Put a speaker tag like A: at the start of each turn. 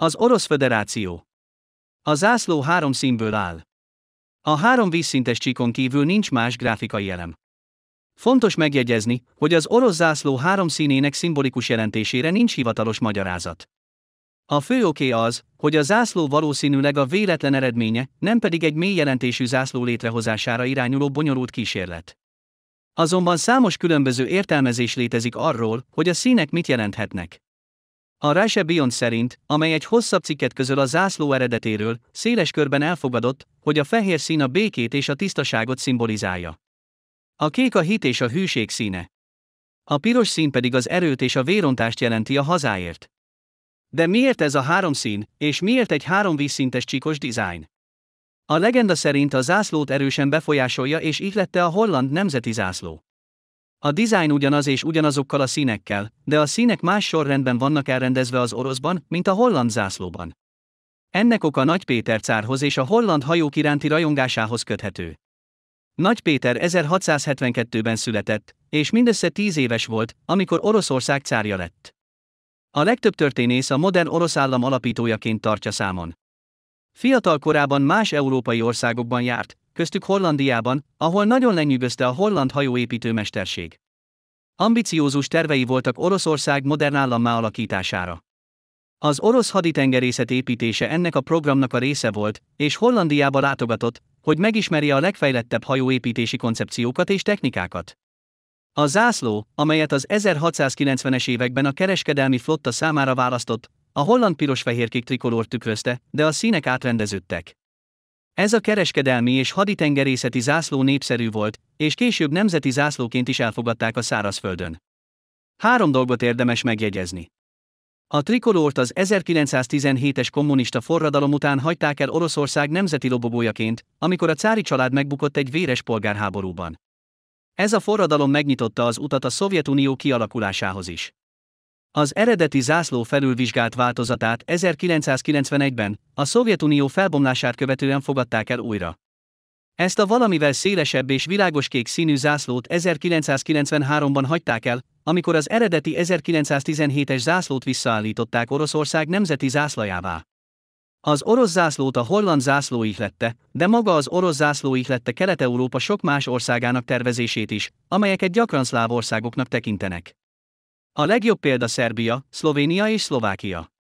A: Az Orosz Föderáció. A zászló három színből áll. A három vízszintes csíkon kívül nincs más grafikai elem. Fontos megjegyezni, hogy az orosz zászló három színének szimbolikus jelentésére nincs hivatalos magyarázat. A fő oké az, hogy a zászló valószínűleg a véletlen eredménye, nem pedig egy mély jelentésű zászló létrehozására irányuló bonyolult kísérlet. Azonban számos különböző értelmezés létezik arról, hogy a színek mit jelenthetnek. A Ráse Bion szerint, amely egy hosszabb cikket közöl a zászló eredetéről, széles körben elfogadott, hogy a fehér szín a békét és a tisztaságot szimbolizálja. A kék a hit és a hűség színe. A piros szín pedig az erőt és a vérontást jelenti a hazáért. De miért ez a három szín, és miért egy három vízszintes csíkos dizájn? A legenda szerint a zászlót erősen befolyásolja és ihlette a holland nemzeti zászló. A dizájn ugyanaz és ugyanazokkal a színekkel, de a színek más sorrendben vannak elrendezve az oroszban, mint a holland zászlóban. Ennek oka Nagy Péter cárhoz és a holland hajók iránti rajongásához köthető. Nagy Péter 1672-ben született, és mindössze tíz éves volt, amikor Oroszország cárja lett. A legtöbb történész a modern orosz állam alapítójaként tartja számon. Fiatal korában más európai országokban járt, köztük Hollandiában, ahol nagyon lenyűgözte a holland hajóépítő mesterség. Ambiciózus tervei voltak Oroszország modern állammá alakítására. Az orosz haditengerészet építése ennek a programnak a része volt, és Hollandiába látogatott, hogy megismerje a legfejlettebb hajóépítési koncepciókat és technikákat. A zászló, amelyet az 1690-es években a kereskedelmi flotta számára választott, a holland piros-fehérkék trikolór tükrözte, de a színek átrendeződtek. Ez a kereskedelmi és haditengerészeti zászló népszerű volt, és később nemzeti zászlóként is elfogadták a szárazföldön. Három dolgot érdemes megjegyezni. A trikolort az 1917-es kommunista forradalom után hagyták el Oroszország nemzeti lobogójaként, amikor a cári család megbukott egy véres polgárháborúban. Ez a forradalom megnyitotta az utat a Szovjetunió kialakulásához is. Az eredeti zászló felülvizsgált változatát 1991-ben, a Szovjetunió felbomlását követően fogadták el újra. Ezt a valamivel szélesebb és világos kék színű zászlót 1993-ban hagyták el, amikor az eredeti 1917-es zászlót visszaállították Oroszország nemzeti zászlajává. Az orosz zászlót a holland zászló ihlette, de maga az orosz zászló ihlette Kelet-Európa sok más országának tervezését is, amelyeket gyakran szláv országoknak tekintenek. A legjobb példa Szerbia, Szlovénia és Szlovákia.